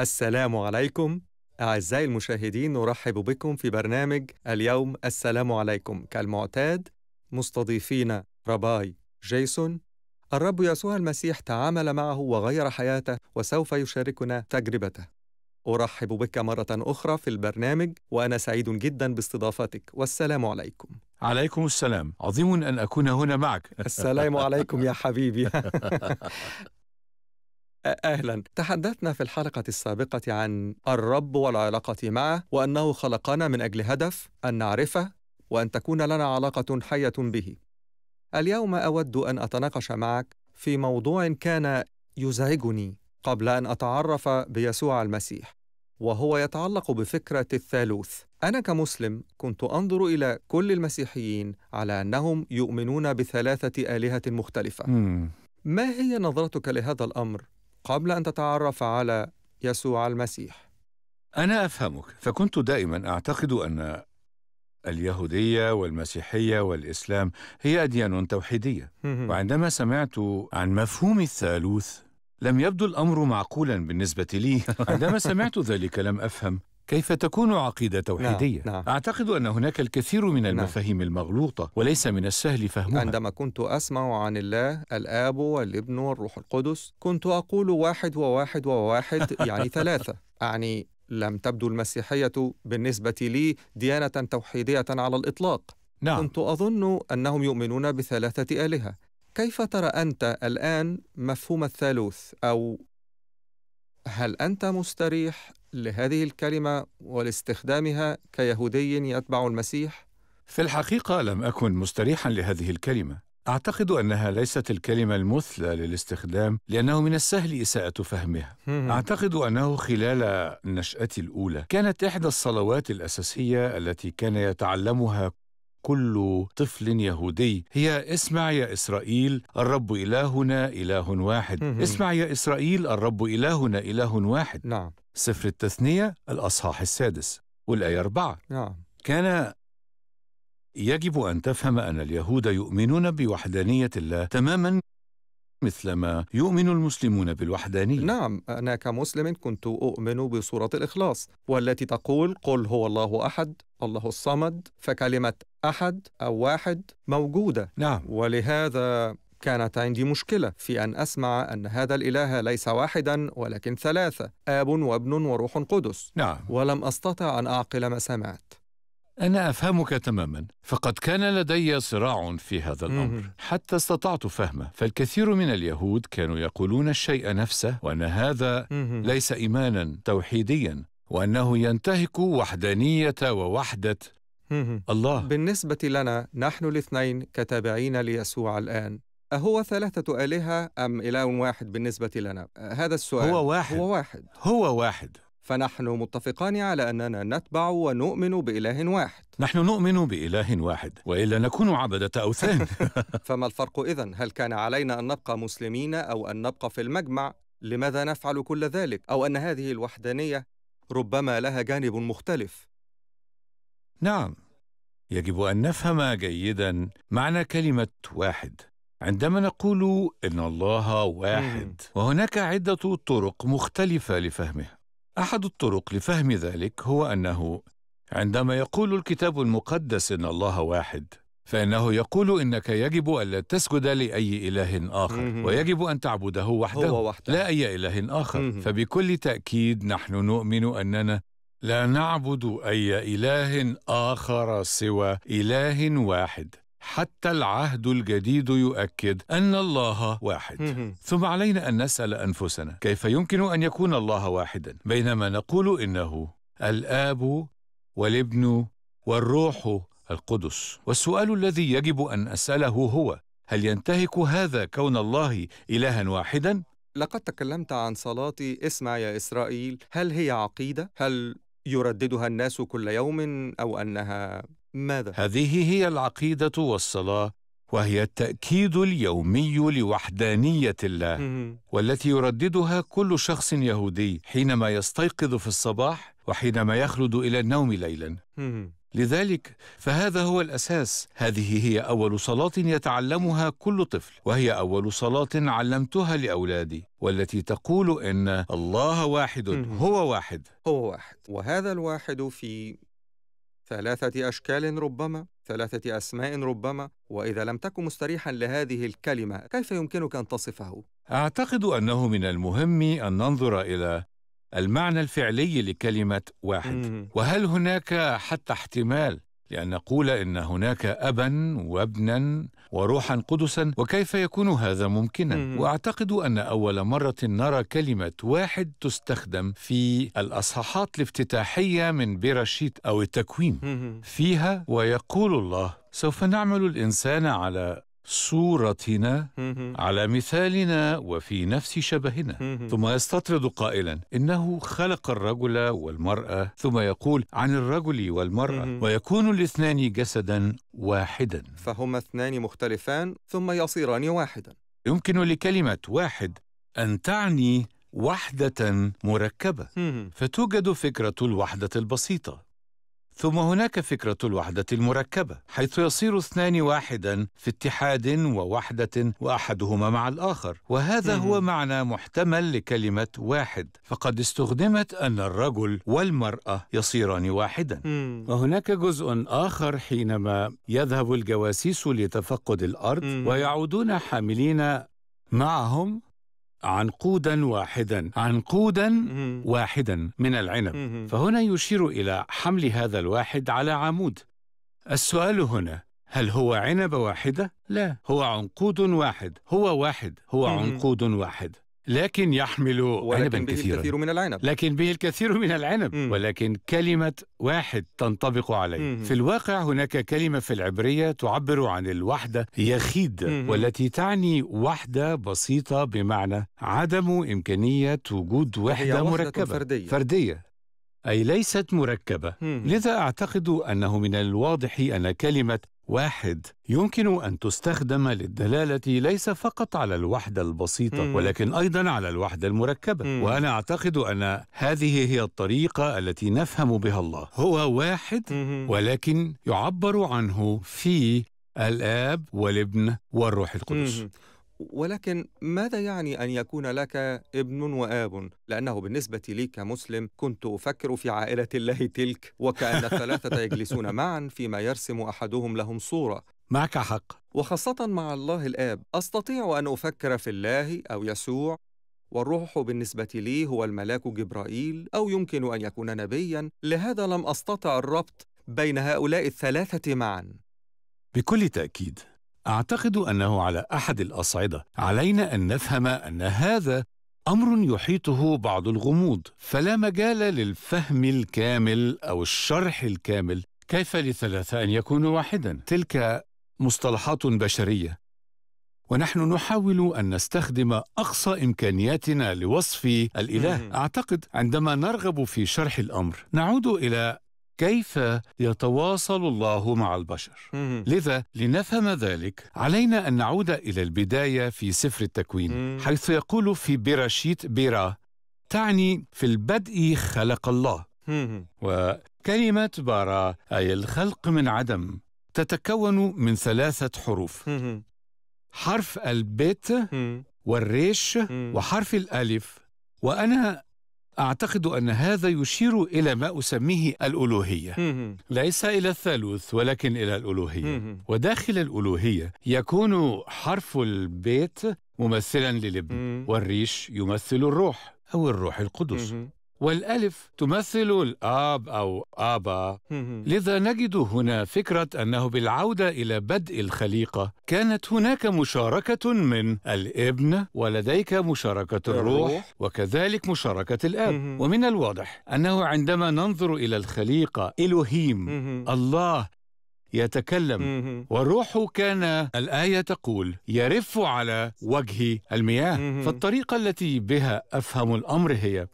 السلام عليكم أعزائي المشاهدين نرحب بكم في برنامج اليوم السلام عليكم كالمعتاد مستضيفين رباي جيسون الرب يسوع المسيح تعامل معه وغير حياته وسوف يشاركنا تجربته أرحب بك مرة أخرى في البرنامج وأنا سعيد جدا باستضافتك والسلام عليكم عليكم السلام عظيم أن أكون هنا معك السلام عليكم يا حبيبي اهلا تحدثنا في الحلقه السابقه عن الرب والعلاقه معه وانه خلقنا من اجل هدف ان نعرفه وان تكون لنا علاقه حيه به اليوم اود ان اتناقش معك في موضوع كان يزعجني قبل ان اتعرف بيسوع المسيح وهو يتعلق بفكره الثالوث انا كمسلم كنت انظر الى كل المسيحيين على انهم يؤمنون بثلاثه الهه مختلفه ما هي نظرتك لهذا الامر قبل أن تتعرف على يسوع المسيح أنا أفهمك فكنت دائما أعتقد أن اليهودية والمسيحية والإسلام هي أديان توحيدية وعندما سمعت عن مفهوم الثالوث لم يبدو الأمر معقولا بالنسبة لي عندما سمعت ذلك لم أفهم كيف تكون عقيدة توحيدية؟ نعم. نعم. أعتقد أن هناك الكثير من نعم. المفاهيم نعم. المغلوطة وليس من السهل فهمها عندما كنت أسمع عن الله الآب والابن والروح القدس كنت أقول واحد وواحد وواحد يعني ثلاثة يعني لم تبدو المسيحية بالنسبة لي ديانة توحيدية على الإطلاق نعم. كنت أظن أنهم يؤمنون بثلاثة آلهة كيف ترى أنت الآن مفهوم الثالوث أو هل أنت مستريح لهذه الكلمة ولاستخدامها كيهودي يتبع المسيح؟ في الحقيقة لم أكن مستريحا لهذه الكلمة أعتقد أنها ليست الكلمة المثلى للاستخدام لأنه من السهل إساءة فهمها أعتقد أنه خلال نشأتي الأولى كانت إحدى الصلوات الأساسية التي كان يتعلمها كل طفل يهودي هي اسمع يا إسرائيل الرب إلهنا إله واحد اسمع يا إسرائيل الرب إلهنا إله واحد نعم سفر التثنية الأصحاح السادس والآية أربعة نعم كان يجب أن تفهم أن اليهود يؤمنون بوحدانية الله تماما مثلما يؤمن المسلمون بالوحدانية نعم أنا كمسلم كنت أؤمن بصورة الإخلاص والتي تقول قل هو الله أحد الله الصمد فكلمة أحد أو واحد موجودة نعم ولهذا كانت عندي مشكلة في أن أسمع أن هذا الإله ليس واحدا ولكن ثلاثة آب وابن وروح قدس نعم ولم أستطع أن أعقل ما سمعت أنا أفهمك تماما فقد كان لدي صراع في هذا الأمر حتى استطعت فهمه فالكثير من اليهود كانوا يقولون الشيء نفسه وأن هذا ليس إيمانا توحيديا وأنه ينتهك وحدانية ووحدة الله بالنسبة لنا نحن الاثنين كتابعين ليسوع الآن أهو ثلاثة آلهة أم إله واحد بالنسبة لنا؟ هذا السؤال هو واحد هو واحد هو واحد فنحن متفقان على أننا نتبع ونؤمن بإله واحد نحن نؤمن بإله واحد وإلا نكون عبدة أوثان فما الفرق اذا هل كان علينا أن نبقى مسلمين أو أن نبقى في المجمع؟ لماذا نفعل كل ذلك؟ أو أن هذه الوحدانية ربما لها جانب مختلف نعم يجب أن نفهم جيدا معنى كلمة واحد عندما نقول إن الله واحد وهناك عدة طرق مختلفة لفهمها احد الطرق لفهم ذلك هو انه عندما يقول الكتاب المقدس ان الله واحد فانه يقول انك يجب الا تسجد لاي اله اخر ويجب ان تعبده وحده, هو وحده. لا اي اله اخر فبكل تاكيد نحن نؤمن اننا لا نعبد اي اله اخر سوى اله واحد حتى العهد الجديد يؤكد ان الله واحد ثم علينا ان نسال انفسنا كيف يمكن ان يكون الله واحدا بينما نقول انه الاب والابن والروح القدس والسؤال الذي يجب ان اساله هو هل ينتهك هذا كون الله الها واحدا لقد تكلمت عن صلاه اسمع يا اسرائيل هل هي عقيده هل يرددها الناس كل يوم او انها ماذا؟ هذه هي العقيدة والصلاة وهي التأكيد اليومي لوحدانية الله والتي يرددها كل شخص يهودي حينما يستيقظ في الصباح وحينما يخلد إلى النوم ليلا لذلك فهذا هو الأساس هذه هي أول صلاة يتعلمها كل طفل وهي أول صلاة علمتها لأولادي والتي تقول إن الله واحد هو واحد هو واحد وهذا الواحد في ثلاثة أشكال ربما ثلاثة أسماء ربما وإذا لم تكن مستريحا لهذه الكلمة كيف يمكنك أن تصفه؟ أعتقد أنه من المهم أن ننظر إلى المعنى الفعلي لكلمة واحد وهل هناك حتى احتمال لأن نقول إن هناك أبا وابنا وروحا قدسا وكيف يكون هذا ممكنا وأعتقد أن أول مرة نرى كلمة واحد تستخدم في الأصحاحات الافتتاحية من بيراشيت أو التكوين فيها ويقول الله سوف نعمل الإنسان على صورتنا على مثالنا وفي نفس شبهنا ثم يستطرد قائلا انه خلق الرجل والمراه ثم يقول عن الرجل والمراه ويكون الاثنان جسدا واحدا فهما اثنان مختلفان ثم يصيران واحدا يمكن لكلمه واحد ان تعني وحده مركبه فتوجد فكره الوحده البسيطه ثم هناك فكرة الوحدة المركبة حيث يصير اثنان واحدا في اتحاد ووحدة وأحدهما مع الآخر وهذا هو معنى محتمل لكلمة واحد فقد استخدمت أن الرجل والمرأة يصيران واحدا وهناك جزء آخر حينما يذهب الجواسيس لتفقد الأرض ويعودون حاملين معهم عنقودا واحدا عنقودا واحدا من العنب فهنا يشير إلى حمل هذا الواحد على عمود السؤال هنا هل هو عنب واحدة؟ لا هو عنقود واحد هو واحد هو عنقود واحد لكن يحمل ولكن عنبا به كثيرا الكثير من العنب لكن به الكثير من العنب مم. ولكن كلمة واحد تنطبق عليه مم. في الواقع هناك كلمة في العبرية تعبر عن الوحدة يخيد مم. والتي تعني وحدة بسيطة بمعنى عدم إمكانية وجود وحدة مركبة فردية, فردية. أي ليست مركبة لذا أعتقد أنه من الواضح أن كلمة واحد يمكن أن تستخدم للدلالة ليس فقط على الوحدة البسيطة ولكن أيضا على الوحدة المركبة وأنا أعتقد أن هذه هي الطريقة التي نفهم بها الله هو واحد ولكن يعبر عنه في الآب والابن والروح القدس ولكن ماذا يعني أن يكون لك ابن وآب؟ لأنه بالنسبة لي كمسلم كنت أفكر في عائلة الله تلك وكأن الثلاثة يجلسون معا فيما يرسم أحدهم لهم صورة معك حق وخاصة مع الله الآب أستطيع أن أفكر في الله أو يسوع والروح بالنسبة لي هو الملاك جبرائيل أو يمكن أن يكون نبيا لهذا لم أستطع الربط بين هؤلاء الثلاثة معا بكل تأكيد أعتقد أنه على أحد الأصعدة علينا أن نفهم أن هذا أمر يحيطه بعض الغموض فلا مجال للفهم الكامل أو الشرح الكامل كيف لثلاثة أن يكونوا واحدا؟ تلك مصطلحات بشرية ونحن نحاول أن نستخدم أقصى إمكانياتنا لوصف الإله أعتقد عندما نرغب في شرح الأمر نعود إلى كيف يتواصل الله مع البشر لذا لنفهم ذلك علينا أن نعود إلى البداية في سفر التكوين حيث يقول في برشيت بيرا تعني في البدء خلق الله وكلمة بارا أي الخلق من عدم تتكون من ثلاثة حروف حرف البيت والريش وحرف الألف وأنا أعتقد أن هذا يشير إلى ما أسميه الألوهية ليس إلى الثالوث ولكن إلى الألوهية وداخل الألوهية يكون حرف البيت ممثلا للابن والريش يمثل الروح أو الروح القدس والألف تمثل الآب أو آبا لذا نجد هنا فكرة أنه بالعودة إلى بدء الخليقة كانت هناك مشاركة من الابن ولديك مشاركة الروح وكذلك مشاركة الآب ومن الواضح أنه عندما ننظر إلى الخليقة إلهيم الله يتكلم والروح كان الآية تقول يرف على وجه المياه فالطريقة التي بها أفهم الأمر هي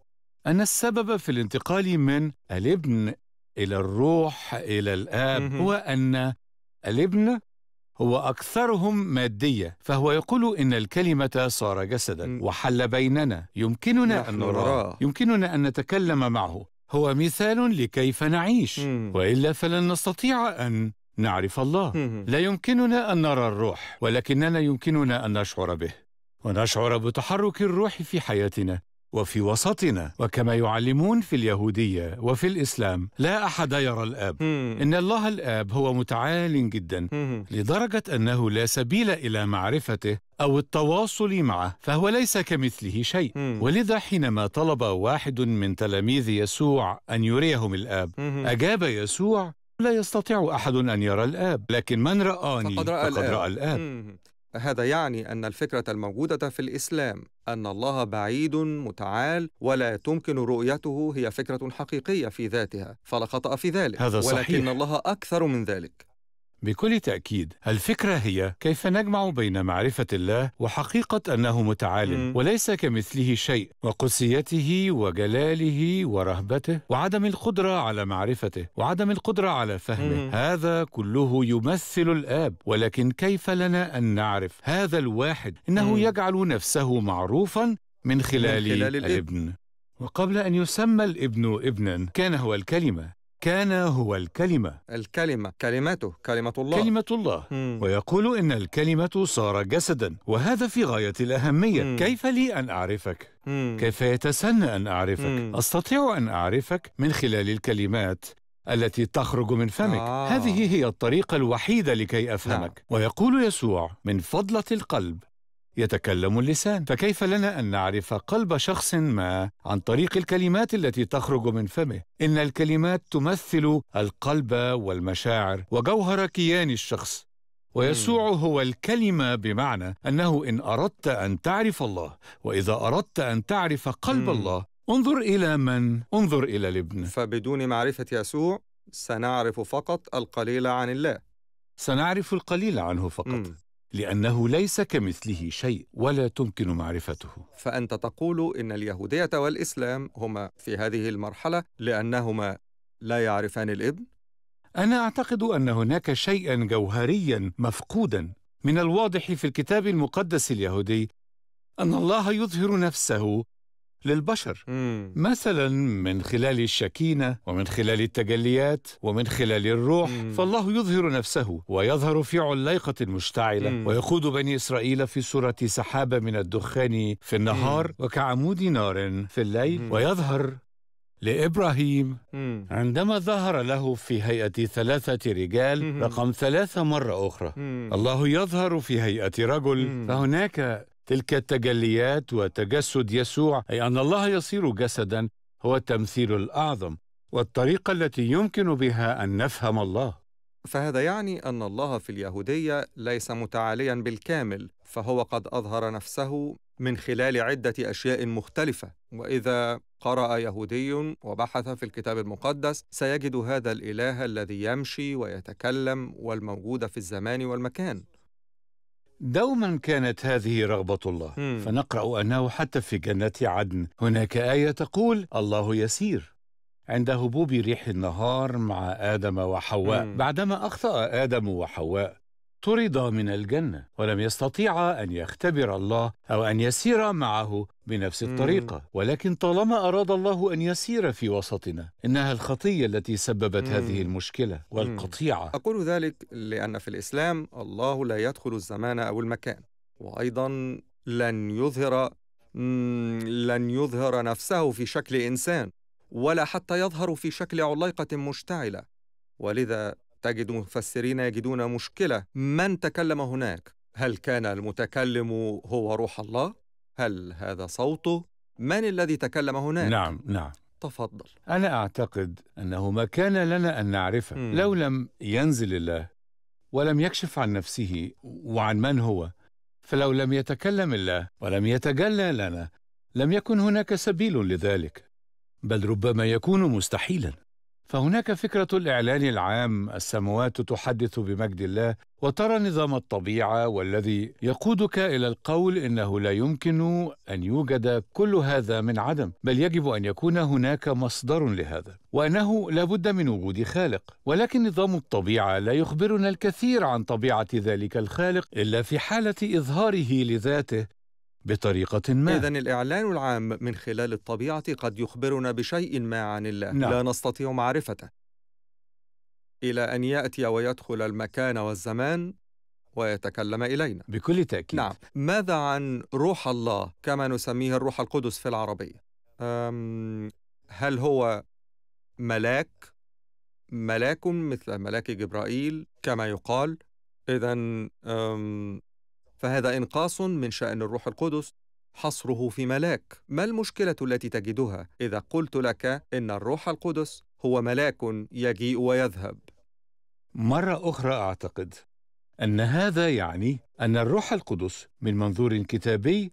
أن السبب في الانتقال من الابن إلى الروح إلى الآب هو أن الابن هو أكثرهم مادية فهو يقول إن الكلمة صار جسدا وحل بيننا يمكننا أن نراه يمكننا أن نتكلم معه هو مثال لكيف نعيش وإلا فلن نستطيع أن نعرف الله لا يمكننا أن نرى الروح ولكننا يمكننا أن نشعر به ونشعر بتحرك الروح في حياتنا وفي وسطنا وكما يعلمون في اليهودية وفي الإسلام لا أحد يرى الآب إن الله الآب هو متعال جدا لدرجة أنه لا سبيل إلى معرفته أو التواصل معه فهو ليس كمثله شيء ولذا حينما طلب واحد من تلاميذ يسوع أن يريهم الآب أجاب يسوع لا يستطيع أحد أن يرى الآب لكن من رآني فقد رأى, فقد رأى الآب, رأى الآب. هذا يعني أن الفكرة الموجودة في الإسلام أن الله بعيد متعال ولا تمكن رؤيته هي فكرة حقيقية في ذاتها فلا خطأ في ذلك هذا ولكن صحيح. الله أكثر من ذلك بكل تأكيد الفكرة هي كيف نجمع بين معرفة الله وحقيقة أنه متعالم وليس كمثله شيء وقدسيته وجلاله ورهبته وعدم القدرة على معرفته وعدم القدرة على فهمه هذا كله يمثل الآب ولكن كيف لنا أن نعرف هذا الواحد إنه يجعل نفسه معروفا من خلال, من خلال الابن وقبل أن يسمى الابن ابنا كان هو الكلمة كان هو الكلمة الكلمة كلمته كلمة الله كلمة الله مم. ويقول إن الكلمة صار جسدا وهذا في غاية الأهمية مم. كيف لي أن أعرفك؟ مم. كيف يتسنى أن أعرفك؟ مم. أستطيع أن أعرفك من خلال الكلمات التي تخرج من فمك آه. هذه هي الطريقة الوحيدة لكي أفهمك نعم. ويقول يسوع من فضلة القلب يتكلم اللسان فكيف لنا ان نعرف قلب شخص ما عن طريق الكلمات التي تخرج من فمه ان الكلمات تمثل القلب والمشاعر وجوهر كيان الشخص ويسوع هو الكلمة بمعنى أنه إن أردت أن تعرف الله وإذا أردت أن تعرف قلب الله انظر إلى من انظر إلى الابن فبدون معرفة يسوع سنعرف فقط القليل عن الله سنعرف القليل عنه فقط مم. لأنه ليس كمثله شيء ولا تمكن معرفته فأنت تقول إن اليهودية والإسلام هما في هذه المرحلة لأنهما لا يعرفان الابن؟ أنا أعتقد أن هناك شيئا جوهريا مفقودا من الواضح في الكتاب المقدس اليهودي أن الله يظهر نفسه للبشر مم. مثلا من خلال الشكينة ومن خلال التجليات ومن خلال الروح مم. فالله يظهر نفسه ويظهر في عليقة مشتعلة مم. ويقود بني إسرائيل في صورة سحابة من الدخان في النهار مم. وكعمود نار في الليل مم. ويظهر لإبراهيم مم. عندما ظهر له في هيئة ثلاثة رجال مم. رقم ثلاثة مرة أخرى مم. الله يظهر في هيئة رجل مم. فهناك تلك التجليات وتجسد يسوع أي أن الله يصير جسدا هو التمثيل الأعظم والطريقة التي يمكن بها أن نفهم الله فهذا يعني أن الله في اليهودية ليس متعاليا بالكامل فهو قد أظهر نفسه من خلال عدة أشياء مختلفة وإذا قرأ يهودي وبحث في الكتاب المقدس سيجد هذا الإله الذي يمشي ويتكلم والموجود في الزمان والمكان دوما كانت هذه رغبة الله مم. فنقرأ أنه حتى في جنة عدن هناك آية تقول الله يسير عند هبوب ريح النهار مع آدم وحواء مم. بعدما أخطأ آدم وحواء طرد من الجنه ولم يستطيع ان يختبر الله او ان يسير معه بنفس الطريقه ولكن طالما اراد الله ان يسير في وسطنا انها الخطيه التي سببت هذه المشكله والقطيعه اقول ذلك لان في الاسلام الله لا يدخل الزمان او المكان وايضا لن يظهر لن يظهر نفسه في شكل انسان ولا حتى يظهر في شكل علاقه مشتعله ولذا تجد مفسرين يجدون مشكلة من تكلم هناك هل كان المتكلم هو روح الله؟ هل هذا صوته؟ من الذي تكلم هناك؟ نعم نعم تفضل أنا أعتقد أنه ما كان لنا أن نعرفه مم. لو لم ينزل الله ولم يكشف عن نفسه وعن من هو فلو لم يتكلم الله ولم يتجلى لنا لم يكن هناك سبيل لذلك بل ربما يكون مستحيلا فهناك فكرة الإعلان العام السموات تحدث بمجد الله وترى نظام الطبيعة والذي يقودك إلى القول إنه لا يمكن أن يوجد كل هذا من عدم بل يجب أن يكون هناك مصدر لهذا وأنه لا بد من وجود خالق ولكن نظام الطبيعة لا يخبرنا الكثير عن طبيعة ذلك الخالق إلا في حالة إظهاره لذاته بطريقة ما إذا الإعلان العام من خلال الطبيعة قد يخبرنا بشيء ما عن الله نعم. لا نستطيع معرفته إلى أن يأتي ويدخل المكان والزمان ويتكلم إلينا بكل تأكيد نعم ماذا عن روح الله كما نسميه الروح القدس في العربية أم هل هو ملاك ملاك مثل ملاك جبرائيل كما يقال إذا فهذا انقاص من شان الروح القدس حصره في ملاك ما المشكله التي تجدها اذا قلت لك ان الروح القدس هو ملاك يجيء ويذهب مره اخرى اعتقد ان هذا يعني ان الروح القدس من منظور كتابي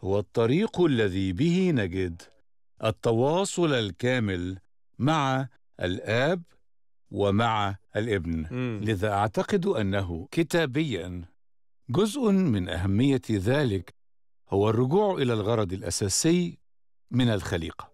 هو الطريق الذي به نجد التواصل الكامل مع الاب ومع الابن لذا اعتقد انه كتابيا جزء من أهمية ذلك هو الرجوع إلى الغرض الأساسي من الخليقة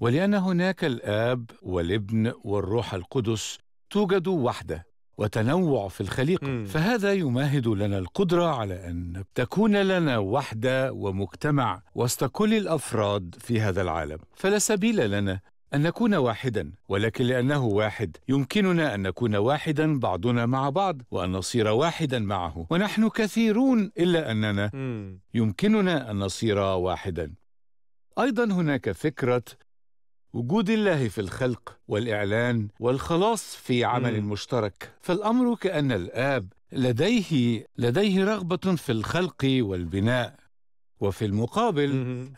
ولأن هناك الآب والابن والروح القدس توجد وحدة وتنوع في الخليقة فهذا يمهد لنا القدرة على أن تكون لنا وحدة ومجتمع وسط كل الأفراد في هذا العالم فلا سبيل لنا أن نكون واحدا ولكن لأنه واحد يمكننا أن نكون واحدا بعضنا مع بعض وأن نصير واحدا معه ونحن كثيرون إلا أننا يمكننا أن نصير واحدا أيضا هناك فكرة وجود الله في الخلق والإعلان والخلاص في عمل مشترك فالأمر كأن الآب لديه لديه رغبة في الخلق والبناء وفي المقابل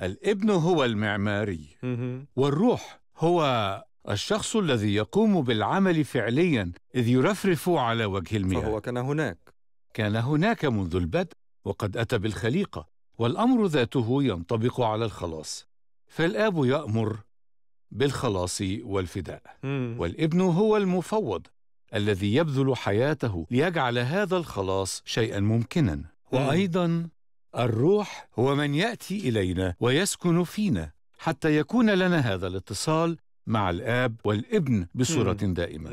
الابن هو المعماري والروح هو الشخص الذي يقوم بالعمل فعليا إذ يرفرف على وجه المياه فهو كان هناك كان هناك منذ البدء وقد أتى بالخليقة والأمر ذاته ينطبق على الخلاص فالآب يأمر بالخلاص والفداء مم. والابن هو المفوض الذي يبذل حياته ليجعل هذا الخلاص شيئا ممكنا مم. وأيضا الروح هو من يأتي إلينا ويسكن فينا حتى يكون لنا هذا الاتصال مع الآب والابن بصورة دائمة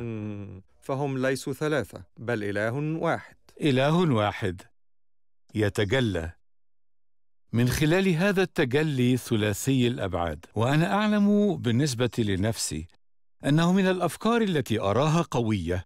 فهم ليسوا ثلاثة بل إله واحد إله واحد يتجلى من خلال هذا التجلي ثلاثي الأبعاد وأنا أعلم بالنسبة لنفسي أنه من الأفكار التي أراها قوية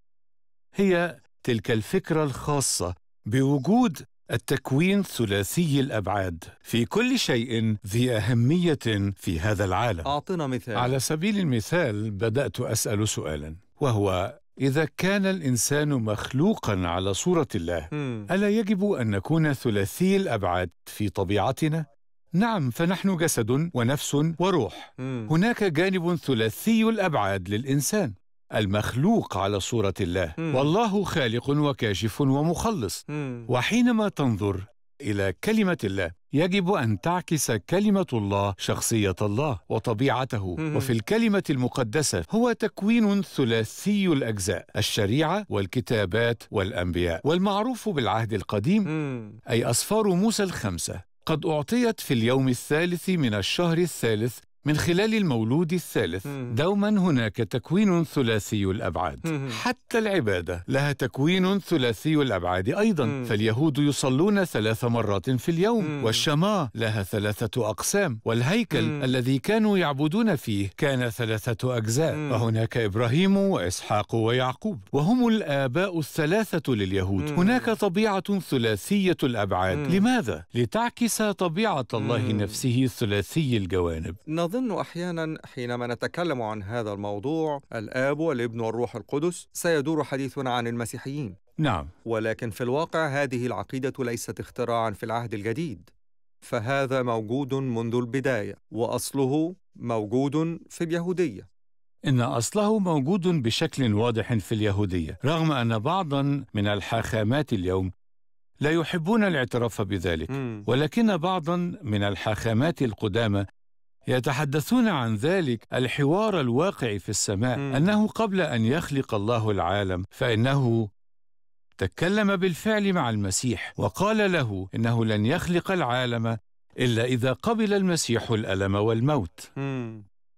هي تلك الفكرة الخاصة بوجود التكوين ثلاثي الأبعاد في كل شيء ذي أهمية في هذا العالم أعطنا مثال على سبيل المثال بدأت أسأل سؤالا وهو إذا كان الإنسان مخلوقا على صورة الله م. ألا يجب أن نكون ثلاثي الأبعاد في طبيعتنا؟ نعم فنحن جسد ونفس وروح م. هناك جانب ثلاثي الأبعاد للإنسان المخلوق على صورة الله مم. والله خالق وكاشف ومخلص مم. وحينما تنظر إلى كلمة الله يجب أن تعكس كلمة الله شخصية الله وطبيعته مم. وفي الكلمة المقدسة هو تكوين ثلاثي الأجزاء الشريعة والكتابات والأنبياء والمعروف بالعهد القديم مم. أي أسفار موسى الخمسة قد أعطيت في اليوم الثالث من الشهر الثالث من خلال المولود الثالث دوما هناك تكوين ثلاثي الأبعاد حتى العبادة لها تكوين ثلاثي الأبعاد أيضا فاليهود يصلون ثلاث مرات في اليوم والشماء لها ثلاثة أقسام والهيكل الذي كانوا يعبدون فيه كان ثلاثة أجزاء وهناك إبراهيم وإسحاق ويعقوب وهم الآباء الثلاثة لليهود هناك طبيعة ثلاثية الأبعاد لماذا؟ لتعكس طبيعة الله نفسه ثلاثي الجوانب أظن أحيانا حينما نتكلم عن هذا الموضوع الآب والابن والروح القدس سيدور حديثنا عن المسيحيين نعم ولكن في الواقع هذه العقيدة ليست اختراعا في العهد الجديد فهذا موجود منذ البداية وأصله موجود في اليهودية إن أصله موجود بشكل واضح في اليهودية رغم أن بعضا من الحاخامات اليوم لا يحبون الاعتراف بذلك ولكن بعضا من الحاخامات القدامى يتحدثون عن ذلك الحوار الواقع في السماء أنه قبل أن يخلق الله العالم فإنه تكلم بالفعل مع المسيح وقال له إنه لن يخلق العالم إلا إذا قبل المسيح الألم والموت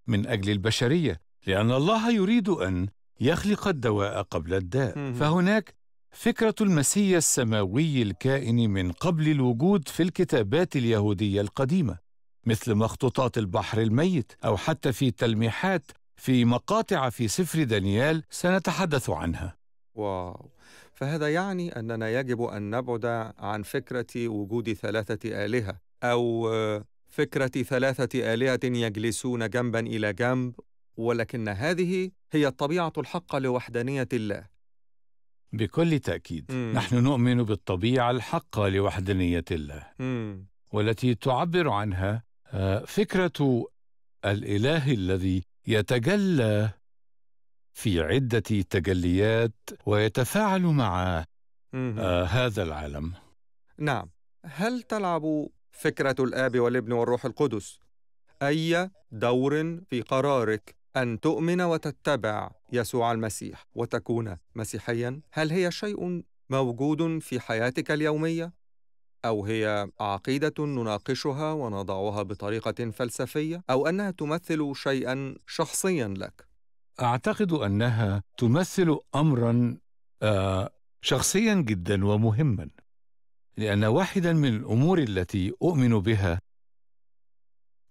من أجل البشرية لأن الله يريد أن يخلق الدواء قبل الداء فهناك فكرة المسيا السماوي الكائن من قبل الوجود في الكتابات اليهودية القديمة مثل مخطوطات البحر الميت أو حتى في تلميحات في مقاطع في سفر دانيال سنتحدث عنها واو فهذا يعني أننا يجب أن نبعد عن فكرة وجود ثلاثة آلهة أو فكرة ثلاثة آلهة يجلسون جنبا إلى جنب ولكن هذه هي الطبيعة الحقة لوحدانية الله بكل تأكيد مم. نحن نؤمن بالطبيعة الحقة لوحدانية الله مم. والتي تعبر عنها فكرة الإله الذي يتجلى في عدة تجليات ويتفاعل مع آه، هذا العالم نعم هل تلعب فكرة الآب والابن والروح القدس أي دور في قرارك أن تؤمن وتتبع يسوع المسيح وتكون مسيحيا؟ هل هي شيء موجود في حياتك اليومية؟ أو هي عقيدة نناقشها ونضعها بطريقة فلسفية أو أنها تمثل شيئا شخصيا لك؟ أعتقد أنها تمثل أمرا آه، شخصيا جدا ومهما لأن واحدا من الأمور التي أؤمن بها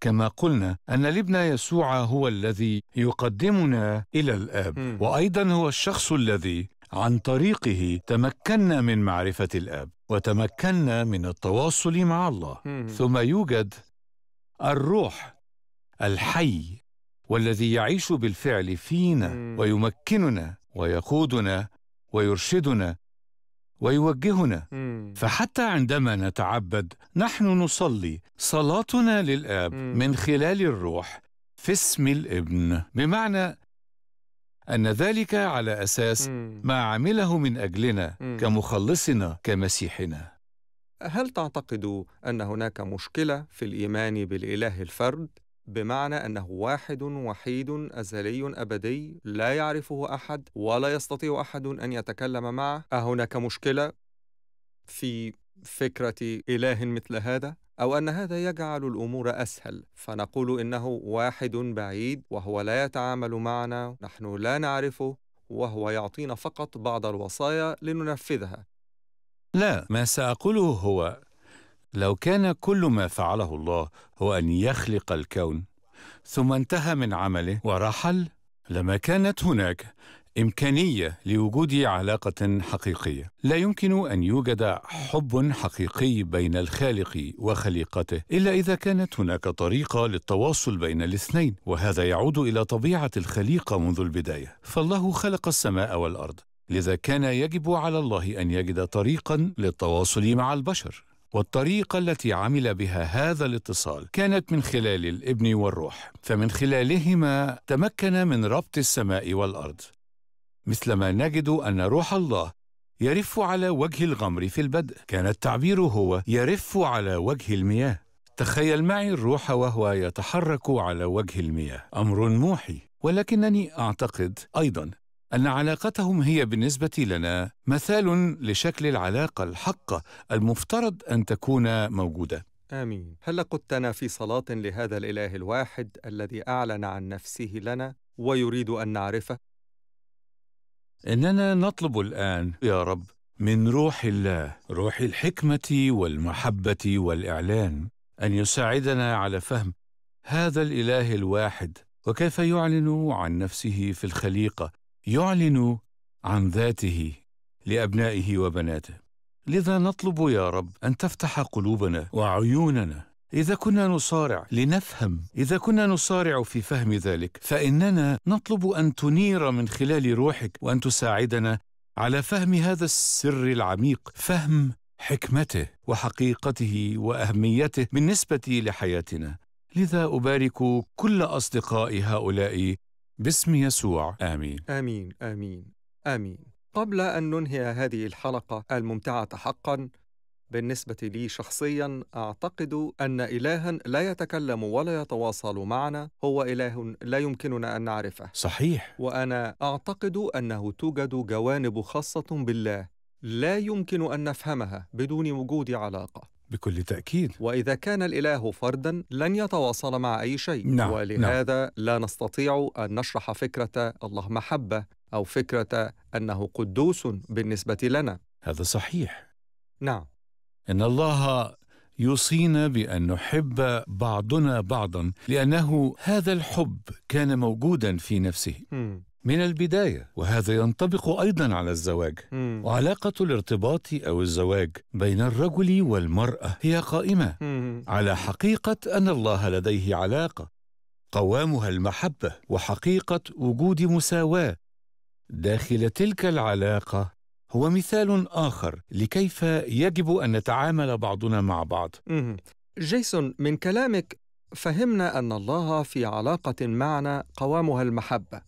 كما قلنا أن الابن يسوع هو الذي يقدمنا إلى الآب وأيضا هو الشخص الذي عن طريقه تمكنا من معرفة الآب وتمكنا من التواصل مع الله ثم يوجد الروح الحي والذي يعيش بالفعل فينا ويمكننا ويقودنا ويرشدنا ويوجهنا فحتى عندما نتعبد نحن نصلي صلاتنا للاب من خلال الروح في اسم الابن بمعنى أن ذلك على أساس ما عمله من أجلنا كمخلصنا كمسيحنا هل تعتقد أن هناك مشكلة في الإيمان بالإله الفرد؟ بمعنى أنه واحد وحيد أزلي أبدي لا يعرفه أحد ولا يستطيع أحد أن يتكلم معه أهناك مشكلة في فكرة إله مثل هذا؟ أو أن هذا يجعل الأمور أسهل فنقول إنه واحد بعيد وهو لا يتعامل معنا نحن لا نعرفه وهو يعطينا فقط بعض الوصايا لننفذها لا ما سأقوله هو لو كان كل ما فعله الله هو أن يخلق الكون ثم انتهى من عمله ورحل لما كانت هناك إمكانية لوجود علاقة حقيقية. لا يمكن أن يوجد حب حقيقي بين الخالق وخليقته إلا إذا كانت هناك طريقة للتواصل بين الاثنين، وهذا يعود إلى طبيعة الخليقة منذ البداية، فالله خلق السماء والأرض، لذا كان يجب على الله أن يجد طريقا للتواصل مع البشر. والطريقة التي عمل بها هذا الاتصال كانت من خلال الابن والروح، فمن خلالهما تمكن من ربط السماء والأرض، مثلما نجد أن روح الله يرف على وجه الغمر في البدء كان التعبير هو يرف على وجه المياه تخيل معي الروح وهو يتحرك على وجه المياه أمر موحي ولكنني أعتقد أيضا أن علاقتهم هي بالنسبة لنا مثال لشكل العلاقة الحقة المفترض أن تكون موجودة آمين هل قدتنا في صلاة لهذا الإله الواحد الذي أعلن عن نفسه لنا ويريد أن نعرفه اننا نطلب الان يا رب من روح الله روح الحكمه والمحبه والاعلان ان يساعدنا على فهم هذا الاله الواحد وكيف يعلن عن نفسه في الخليقه يعلن عن ذاته لابنائه وبناته لذا نطلب يا رب ان تفتح قلوبنا وعيوننا إذا كنا نصارع لنفهم، إذا كنا نصارع في فهم ذلك، فإننا نطلب أن تنير من خلال روحك وأن تساعدنا على فهم هذا السر العميق، فهم حكمته وحقيقته واهميته بالنسبه لحياتنا لذا ابارك كل اصدقاء هؤلاء باسم يسوع امين امين امين امين قبل ان ننهي هذه الحلقه الممتعه حقا بالنسبة لي شخصيا أعتقد أن إلها لا يتكلم ولا يتواصل معنا هو إله لا يمكننا أن نعرفه صحيح وأنا أعتقد أنه توجد جوانب خاصة بالله لا يمكن أن نفهمها بدون وجود علاقة بكل تأكيد وإذا كان الإله فردا لن يتواصل مع أي شيء نعم. نعم. ولهذا لا. لا نستطيع أن نشرح فكرة الله محبة أو فكرة أنه قدوس بالنسبة لنا هذا صحيح نعم ان الله يوصينا بان نحب بعضنا بعضا لانه هذا الحب كان موجودا في نفسه من البدايه وهذا ينطبق ايضا على الزواج وعلاقه الارتباط او الزواج بين الرجل والمراه هي قائمه على حقيقه ان الله لديه علاقه قوامها المحبه وحقيقه وجود مساواه داخل تلك العلاقه هو مثال آخر لكيف يجب أن نتعامل بعضنا مع بعض جيسون من كلامك فهمنا أن الله في علاقة معنا قوامها المحبة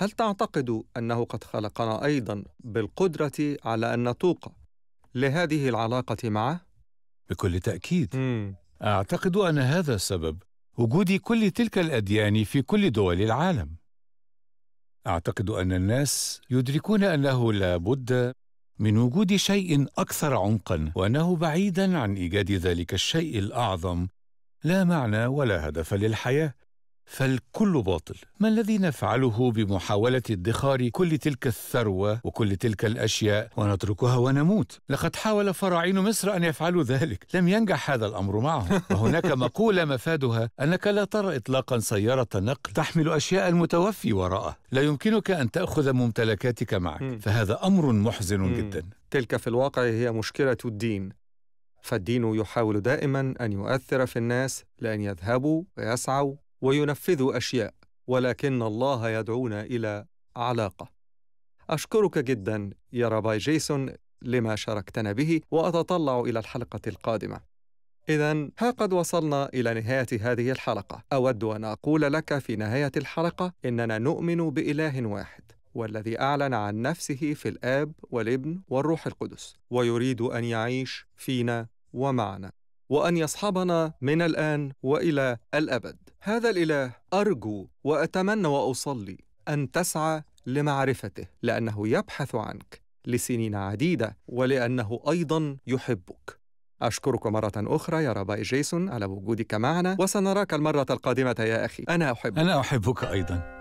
هل تعتقد أنه قد خلقنا أيضا بالقدرة على أن نتوق لهذه العلاقة معه؟ بكل تأكيد مم. أعتقد أن هذا سبب وجود كل تلك الأديان في كل دول العالم أعتقد أن الناس يدركون أنه لا بد من وجود شيء اكثر عمقا وانه بعيدا عن ايجاد ذلك الشيء الاعظم لا معنى ولا هدف للحياه فالكل باطل ما الذي نفعله بمحاولة ادخار كل تلك الثروة وكل تلك الأشياء ونتركها ونموت لقد حاول فراعين مصر أن يفعلوا ذلك لم ينجح هذا الأمر معهم وهناك مقولة مفادها أنك لا ترى إطلاقا سيارة نقل تحمل أشياء المتوفي وراءه لا يمكنك أن تأخذ ممتلكاتك معك فهذا أمر محزن جدا تلك في الواقع هي مشكلة الدين فالدين يحاول دائما أن يؤثر في الناس لأن يذهبوا ويسعوا وينفذ اشياء ولكن الله يدعونا الى علاقه اشكرك جدا يا رباي جيسون لما شاركتنا به واتطلع الى الحلقه القادمه إذا ها قد وصلنا إلى نهاية هذه الحلقة. أود أن أقول لك في نهاية الحلقة إننا نؤمن بإله واحد، والذي أعلن عن نفسه في الآب والابن والروح القدس، ويريد أن يعيش فينا ومعنا، وأن يصحبنا من الآن وإلى الأبد. هذا الإله أرجو وأتمنى وأصلي أن تسعى لمعرفته لأنه يبحث عنك لسنين عديدة ولأنه أيضا يحبك أشكرك مرة أخرى يا رباي جيسون على وجودك معنا وسنراك المرة القادمة يا أخي أنا أحبك أنا أحبك أيضاً